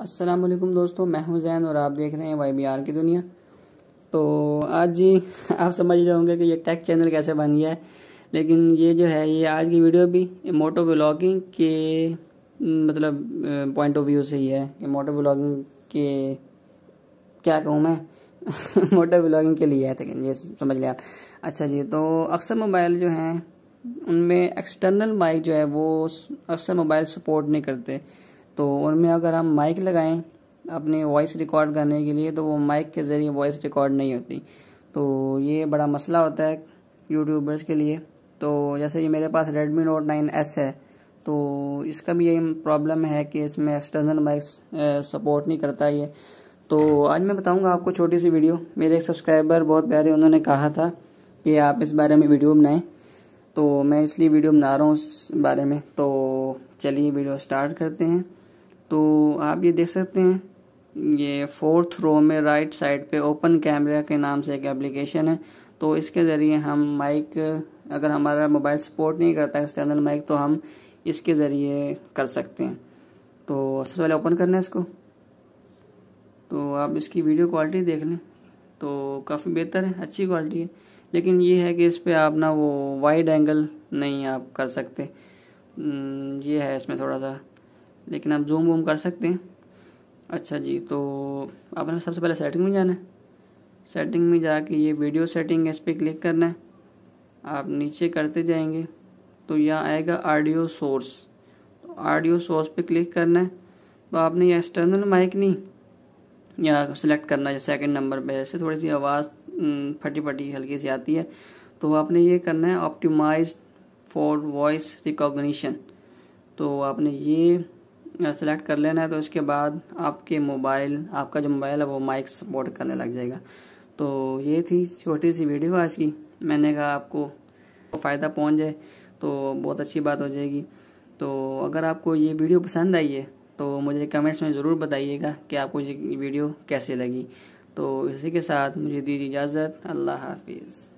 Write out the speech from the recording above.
असलम दोस्तों मैं हूं जैन और आप देख रहे हैं वाई बी आर की दुनिया तो आज जी आप समझ रहे होंगे कि ये टेक चैनल कैसे बन गया है लेकिन ये जो है ये आज की वीडियो भी मोटो ब्लॉगिंग के मतलब पॉइंट ऑफ व्यू से ही है कि मोटो ब्लॉगिंग के क्या कहूँ मैं मोटो ब्लॉगिंग के लिए है लेकिन ये समझ लें आप अच्छा जी तो अक्सर मोबाइल जो हैं उनमें एक्सटर्नल माइक जो है वो अक्सर मोबाइल सपोर्ट नहीं करते तो उनमें अगर हम माइक लगाएं अपने वॉइस रिकॉर्ड करने के लिए तो वो माइक के ज़रिए वॉइस रिकॉर्ड नहीं होती तो ये बड़ा मसला होता है यूट्यूबर्स के लिए तो जैसे ये मेरे पास रेडमी नोट नाइन एस है तो इसका भी यही प्रॉब्लम है कि इसमें एक्सटर्नल माइक सपोर्ट नहीं करता ये तो आज मैं बताऊंगा आपको छोटी सी वीडियो मेरे एक सब्सक्राइबर बहुत प्यारे उन्होंने कहा था कि आप इस बारे में वीडियो बनाएं तो मैं इसलिए वीडियो बना रहा हूँ उस बारे में तो चलिए वीडियो स्टार्ट करते हैं तो आप ये देख सकते हैं ये फोर्थ रो में राइट साइड पे ओपन कैमरा के नाम से एक एप्लीकेशन है तो इसके ज़रिए हम माइक अगर हमारा मोबाइल सपोर्ट नहीं करता है स्टैंडर्ड माइक तो हम इसके ज़रिए कर सकते हैं तो सबसे पहले ओपन करना है इसको तो आप इसकी वीडियो क्वालिटी देख लें तो काफ़ी बेहतर है अच्छी क्वालिटी है लेकिन ये है कि इस पर आप ना वो वाइड एंगल नहीं आप कर सकते ये है इसमें थोड़ा सा लेकिन आप जूम वूम कर सकते हैं अच्छा जी तो आपने सबसे पहले सेटिंग में जाना है सेटिंग में जाके ये वीडियो सेटिंग है इस पर क्लिक करना है आप नीचे करते जाएंगे तो यहाँ आएगा ऑडियो सोर्स तो ऑडियो सोर्स पे क्लिक करना है तो आपने ये एक्सटर्नल माइक नहीं या सिलेक्ट करना है सेकंड नंबर पे ऐसे थोड़ी सी आवाज़ फटी फटी हल्की सी आती है तो आपने ये करना है ऑप्टिमाइज फॉर वॉइस रिकॉग्निशन तो आपने ये सेलेक्ट कर लेना है तो उसके बाद आपके मोबाइल आपका जो मोबाइल है वो माइक सपोर्ट करने लग जाएगा तो ये थी छोटी सी वीडियो आज की मैंने कहा आपको फ़ायदा पहुंच जाए तो बहुत अच्छी बात हो जाएगी तो अगर आपको ये वीडियो पसंद आई है तो मुझे कमेंट्स में ज़रूर बताइएगा कि आपको ये वीडियो कैसे लगी तो इसी के साथ मुझे दीजिए इजाज़त अल्लाह हाफिज़